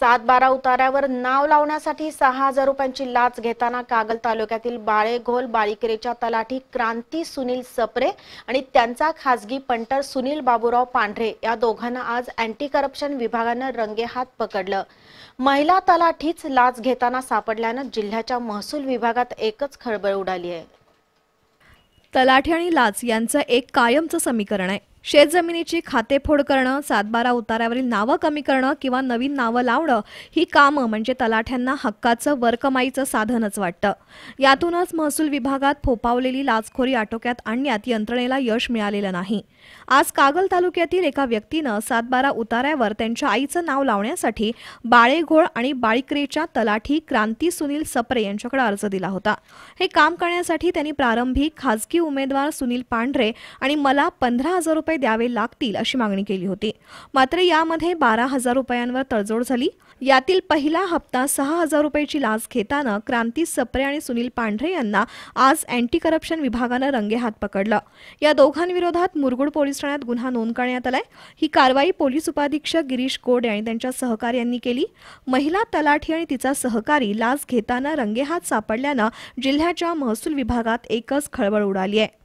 सात बारा उताऱ्यावर नाव लावण्यासाठी सहा हजार रुपयांची लाच घेताना कागल तालुक्यातील बाळेघोल बाळीकेरेच्या तलाठी क्रांती सुनील सप्रे आणि त्यांचा खासगी पंटर सुनील बाबूराव पांढरे या दोघांना आज अँटी करप्शन विभागानं रंगेहात पकडलं महिला तलाठीच लाच घेताना सापडल्यानं जिल्ह्याच्या महसूल विभागात एकच खळबळ उडाली आहे तलाठी आणि लाच यांचं एक कायमचं समीकरण आहे शेतजमिनीची खातेफोड करणं सातबारा उतारावरील नावं कमी करणं किंवा नवीन नावं लावणं ही कामं म्हणजे तलाठ्यांना हक्काचं वरकमाईचं साधनच वाटतं यातूनच महसूल विभागात फोपावलेली लाचखोरी आटोक्यात आणण्यात यंत्रणेला यश मिळालेलं नाही आज कागल तालुक्यातील एका व्यक्तीनं सातबारा उतारावर त्यांच्या आईचं नाव लावण्यासाठी बाळेघोळ आणि बाळीक्रेच्या तलाठी क्रांती सुनील सप्रे यांच्याकडे अर्ज दिला होता हे काम करण्यासाठी त्यांनी प्रारंभी खाजगी उमेदवार सुनील पांढरे आणि मला पंधरा हजार रुपये रुपये द्यावे लागतील अशी मागणी केली होती मात्र यामध्ये बारा हजार रुपयांवर तडजोड झाली यातील पहिला हप्ता सहा हजार रुपयाची लाच घेताना क्रांती सप्रे आणि सुनील पांढरे यांना आज अँटी करप्शन विभागानं रंगेहात पकडलं या दोघांविरोधात मुरगुड पोलीस ठाण्यात गुन्हा नोंद करण्यात आलाय ही कारवाई पोलीस उपाधीक्षक गिरीश कोडे आणि त्यांच्या सहकार्यांनी केली महिला तलाठी आणि तिचा सहकारी लाच घेताना रंगेहात सापडल्यानं जिल्ह्याच्या महसूल विभागात एकच खळबळ उडाली आहे